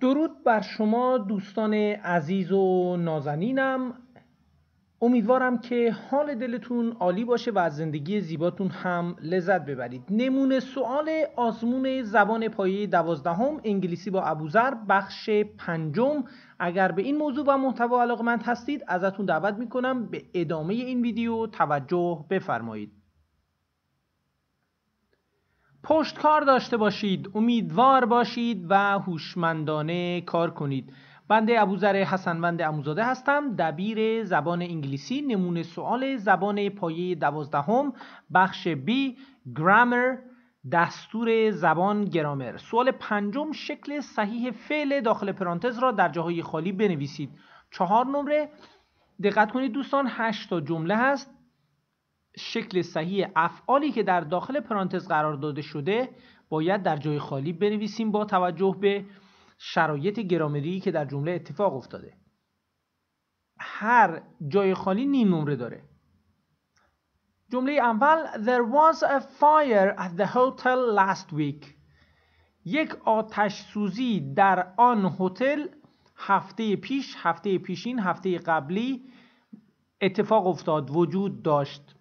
درود بر شما دوستان عزیز و نازنینم امیدوارم که حال دلتون عالی باشه و از زندگی زیباتون هم لذت ببرید نمونه سوال آزمون زبان پایه دوازدهم انگلیسی با ابوذر بخش پنجم اگر به این موضوع و محتوا علاقمند هستید ازتون دعوت میکنم به ادامه این ویدیو توجه بفرمایید کار داشته باشید امیدوار باشید و هوشمندانه کار کنید بنده ابوذر حسنوند اموزاده هستم دبیر زبان انگلیسی نمونه سوال زبان پایه دوازدهم بخش B گرامر دستور زبان گرامر سوال پنجم شکل صحیح فعل داخل پرانتز را در جاهای خالی بنویسید چهار نمره دقت کنید دوستان هشت تا جمله هست شکل صحیح افعالی که در داخل پرانتز قرار داده شده باید در جای خالی بنویسیم با توجه به شرایط گرامری که در جمله اتفاق افتاده هر جای خالی نیم نمره داره جمله اول There was a fire at the hotel last week یک آتش سوزی در آن هتل هفته پیش هفته پیشین هفته قبلی اتفاق افتاد وجود داشت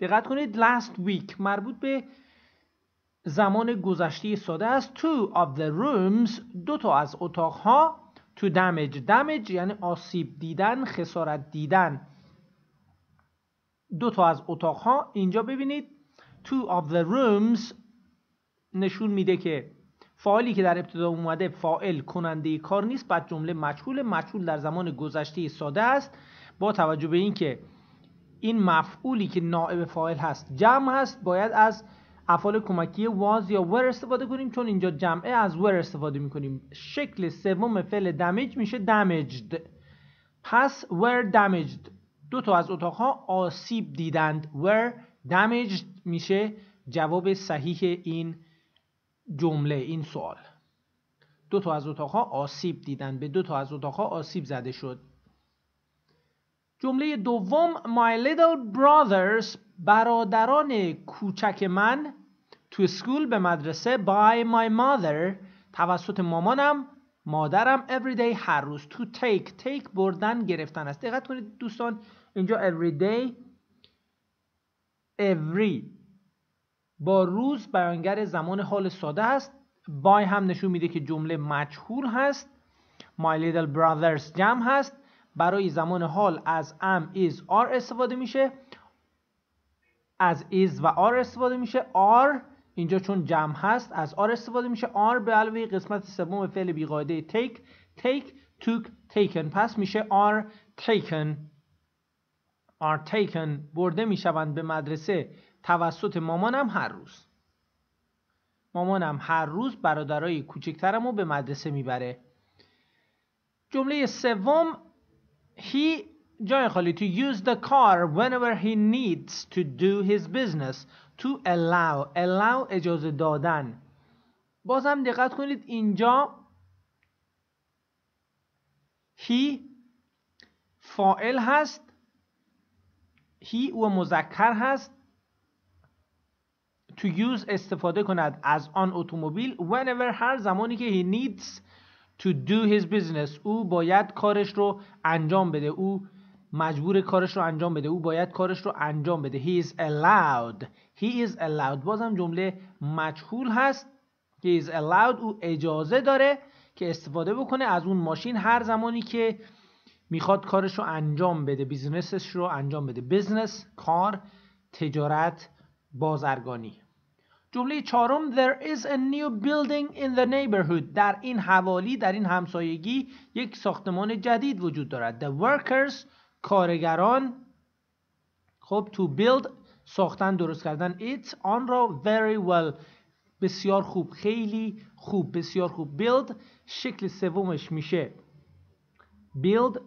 دقت کنید last week مربوط به زمان گذشته ساده است two of the rooms دو تا از ها to damage damage یعنی آسیب دیدن خسارت دیدن دو تا از اتاق ها اینجا ببینید two of the rooms نشون میده که فاعلی که در ابتدا اومده فاعل کننده کار نیست بعد جمله مجهول مجهول در زمان گذشته ساده است با توجه به اینکه این مفعولی که نائب فاعل هست جمع هست باید از افعال کمکی واز یا ور استفاده کنیم چون اینجا جمعه از ور استفاده میکنیم شکل سوم فعل دمیج میشه دمیجد پس ور دمیجد دو تا از اتاقها آسیب دیدند ور دمیجد میشه جواب صحیح این جمله این سوال دو تا از اتاقها آسیب دیدند به دو تا از اتاقها آسیب زده شد جمله دوم My little brothers برادران کوچک من تو سکول به مدرسه by my mother توسط مامانم مادرم everyday هر روز to take take بردن گرفتن است دقت کنید دوستان اینجا everyday every با روز بیانگر زمان حال ساده است by هم نشون میده که جمله مجهول هست my little brothers جمع هست برای زمان حال از am is are استفاده میشه از is و are استفاده میشه are اینجا چون جمع هست از are استفاده میشه are به علاوه قسمت سوم فعل بیقاعده take take took taken پس میشه are taken are taken برده میشوند به مدرسه توسط مامانم هر روز مامانم هر روز برادرای کوچکترمو به مدرسه میبره جمله سوم he جای خالی to use the car whenever he needs to do his business to allow allow اجازه دادن بازم دقت کنید اینجا he فائل هست he و مذکر هست to use استفاده کند از آن اتومبیل whenever هر زمانی که he needs to do his business او باید کارش رو انجام بده او مجبور کارش رو انجام بده او باید کارش رو انجام بده he is allowed he is allowed بازم جمله مجهول هست he is allowed او اجازه داره که استفاده بکنه از اون ماشین هر زمانی که میخواد کارش رو انجام بده بیزنسش رو انجام بده بیزنس، کار تجارت بازرگانی جمله چهارم there is a new building in the neighborhood در این حوالی در این همسایگی یک ساختمان جدید وجود دارد the workers کارگران خب to build ساختن درست کردن it آن را very well بسیار خوب خیلی خوب بسیار خوب build شکل سومش میشه build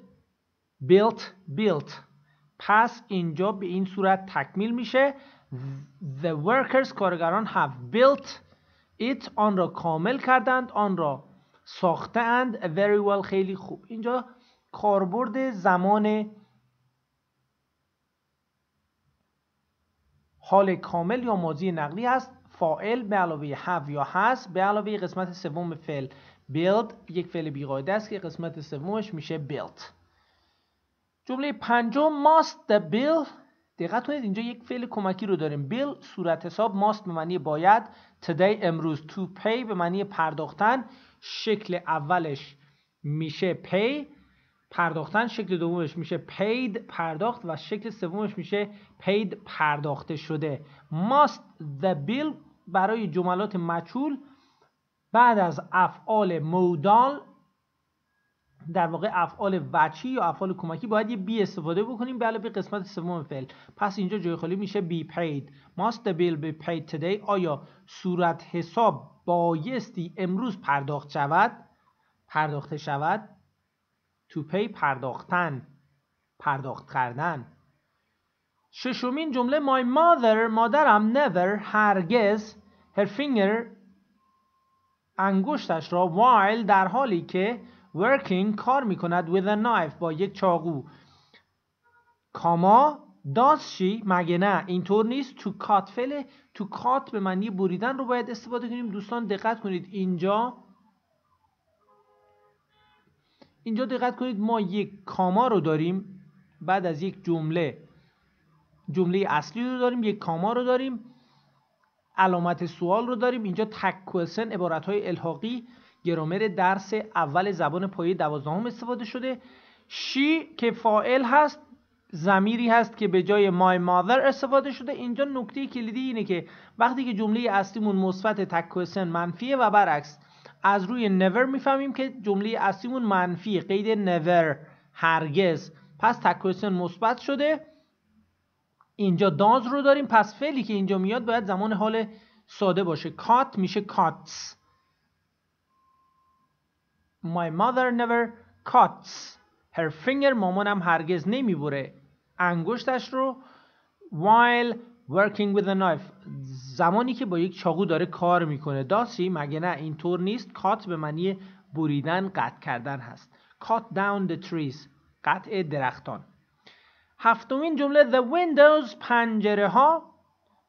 built built پس اینجا به این صورت تکمیل میشه The workers کارگران have built it آن را کامل کردند آن را ساخته اند very well خیلی خوب اینجا کاربرد زمان حال کامل یا ماضی نقلی است فاعل به علاوه have یا هست به علاوه قسمت سوم فعل build یک فعل بیقاعده است که قسمت سومش میشه built جمله پنجم must the bill دقت کنید اینجا یک فعل کمکی رو داریم بیل صورت حساب ماست به معنی باید today امروز تو پی به معنی پرداختن شکل اولش میشه پی. پرداختن شکل دومش میشه پید پرداخت و شکل سومش میشه پید پرداخته شده ماست the bill برای جملات مچول بعد از افعال مودال در واقع افعال وچی یا افعال کمکی باید یه بی استفاده بکنیم به قسمت سوم فعل پس اینجا جای خالی میشه بی پید ماست بیل bill پید paid آیا صورت حساب بایستی امروز پرداخت شود پرداخته شود تو پی پرداختن پرداخت کردن ششمین جمله my mother مادرم never هرگز her finger انگشتش را while در حالی که working کار میکند with a knife با یک چاقو کاما does she مگه نه اینطور نیست تو cut فعل تو کات به معنی بریدن رو باید استفاده کنیم دوستان دقت کنید اینجا اینجا دقت کنید ما یک کاما رو داریم بعد از یک جمله جمله اصلی رو داریم یک کاما رو داریم علامت سوال رو داریم اینجا تک کوسن عبارت های الحاقی گرامر درس اول زبان پایه دوازدهم استفاده شده شی که فائل هست زمیری هست که به جای مای مادر استفاده شده اینجا نکته کلیدی اینه که وقتی که جمله اصلیمون مثبت تکوسن منفیه و برعکس از روی never میفهمیم که جمله اصلیمون منفی قید never هرگز پس تکوسن مثبت شده اینجا داز رو داریم پس فعلی که اینجا میاد باید زمان حال ساده باشه کات میشه کاتس My mother never cuts her finger مامانم هرگز بره انگشتش رو while working with a knife زمانی که با یک چاقو داره کار میکنه داسی مگه نه اینطور نیست کات به معنی بریدن قطع کردن هست cut down the trees قطع درختان هفتمین جمله the windows پنجره ها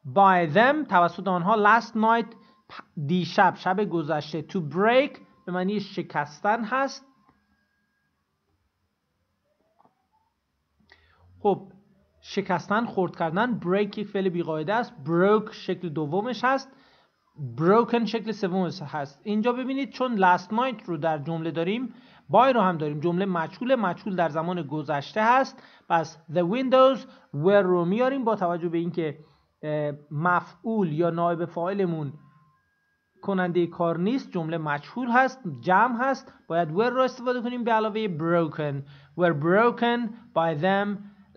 by them توسط آنها last night دیشب شب گذشته to break به معنی شکستن هست خب شکستن خورد کردن break یک فعل بیقاعده است broke شکل دومش هست broken شکل سومش هست اینجا ببینید چون last night رو در جمله داریم بای رو هم داریم جمله مجهول مجهول در زمان گذشته هست پس the windows were رو میاریم با توجه به اینکه مفعول یا نایب فاعلمون کننده کار نیست جمله مجهول هست جمع هست باید ور رو استفاده کنیم به علاوه broken were broken by them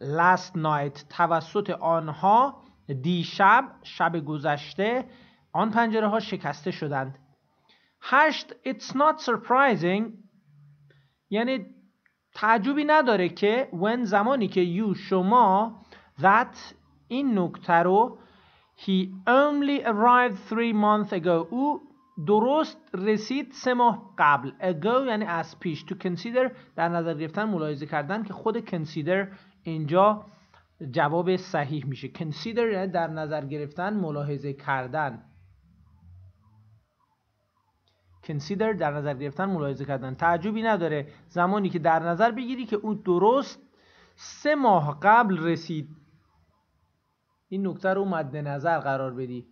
last night توسط آنها دیشب شب گذشته آن پنجره ها شکسته شدند هشت it's not surprising یعنی تعجبی نداره که when زمانی که you شما that این نکته رو He only arrived three months ago. او درست رسید سه ماه قبل ago یعنی از پیش to consider در نظر گرفتن ملاحظه کردن که خود consider اینجا جواب صحیح میشه consider یعنی در نظر گرفتن ملاحظه کردن consider در نظر گرفتن ملاحظه کردن تعجبی نداره زمانی که در نظر بگیری که او درست سه ماه قبل رسید این نکته رو مد نظر قرار بدی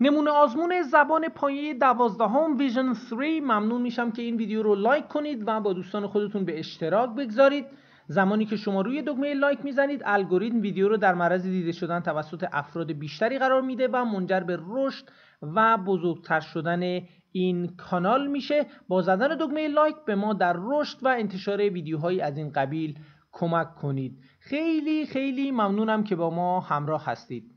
نمونه آزمون زبان پایه دوازدهم ویژن 3 ممنون میشم که این ویدیو رو لایک کنید و با دوستان خودتون به اشتراک بگذارید زمانی که شما روی دکمه لایک میزنید الگوریتم ویدیو رو در معرض دیده شدن توسط افراد بیشتری قرار میده و منجر به رشد و بزرگتر شدن این کانال میشه با زدن دکمه لایک به ما در رشد و انتشار ویدیوهایی از این قبیل کمک کنید خیلی خیلی ممنونم که با ما همراه هستید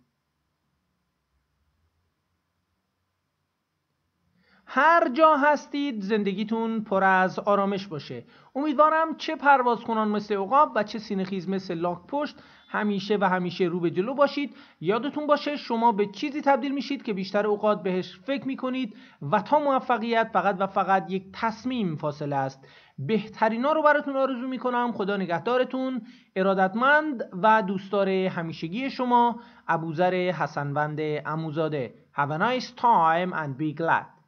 هر جا هستید زندگیتون پر از آرامش باشه امیدوارم چه پرواز مثل عقاب و چه سینخیز مثل لاک پشت همیشه و همیشه رو به جلو باشید یادتون باشه شما به چیزی تبدیل میشید که بیشتر اوقات بهش فکر میکنید و تا موفقیت فقط و فقط یک تصمیم فاصله است بهترینا رو براتون آرزو میکنم خدا نگهدارتون ارادتمند و دوستدار همیشگی شما ابوذر حسنوند اموزاده Have a nice time and be glad